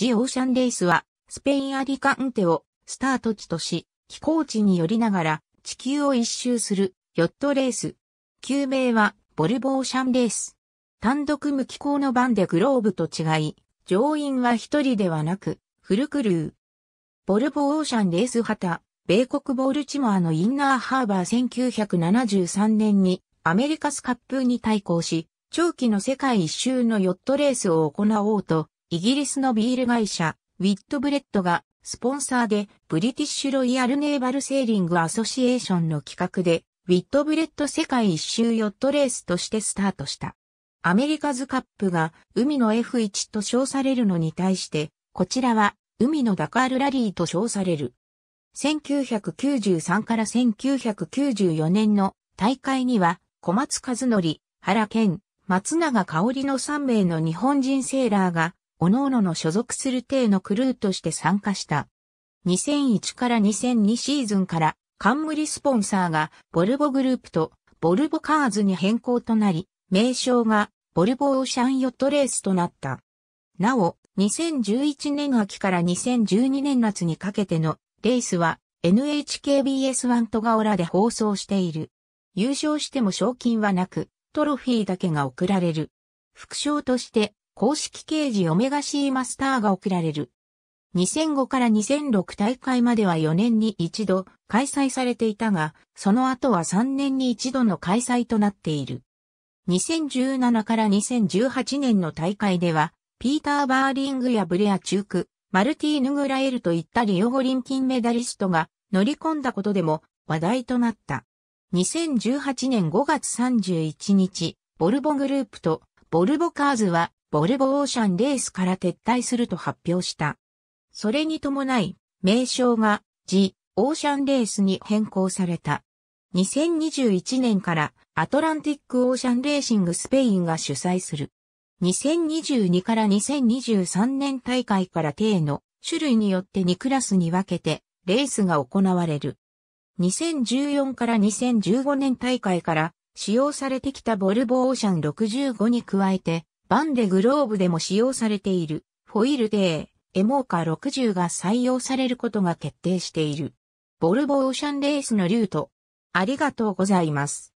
ジオーシャンレースは、スペインアリカンテをスタート地とし、気候地によりながら地球を一周するヨットレース。旧名はボルボーシャンレース。単独無気候の番でグローブと違い、乗員は一人ではなく、フルクルー。ボルボーオーシャンレース旗、米国ボールチモアのインナーハーバー1973年にアメリカスカップに対抗し、長期の世界一周のヨットレースを行おうと、イギリスのビール会社、ウィットブレッドが、スポンサーで、ブリティッシュロイヤルネーバルセーリングアソシエーションの企画で、ウィットブレッド世界一周ヨットレースとしてスタートした。アメリカズカップが海の F1 と称されるのに対して、こちらは海のダカールラリーと称される。1993から1994年の大会には小松和則、原健、松永香織の3名の日本人セーラーが各々の所属する艇のクルーとして参加した。2001から2002シーズンから冠スポンサーがボルボグループとボルボカーズに変更となり、名称がボルボオーシャンヨットレースとなった。なお、2011年秋から2012年夏にかけてのレースは NHKBS1 とガオラで放送している。優勝しても賞金はなく、トロフィーだけが贈られる。副賞として公式刑事オメガシーマスターが贈られる。2005から2006大会までは4年に一度開催されていたが、その後は3年に一度の開催となっている。2017から2018年の大会では、ピーター・バーリングやブレア・チューク、マルティーヌ・グラエルといったリオ五輪金メダリストが乗り込んだことでも話題となった。2018年5月31日、ボルボグループとボルボカーズはボルボオーシャンレースから撤退すると発表した。それに伴い、名称が、ジ・オーシャンレースに変更された。2021年からアトランティックオーシャンレーシングスペインが主催する。2022から2023年大会から定の種類によって2クラスに分けてレースが行われる。2014から2015年大会から使用されてきたボルボオーシャン65に加えてバンデグローブでも使用されている、フォイルデー、エモーカ60が採用されることが決定している。ボルボオーシャンレースのルート。ありがとうございます。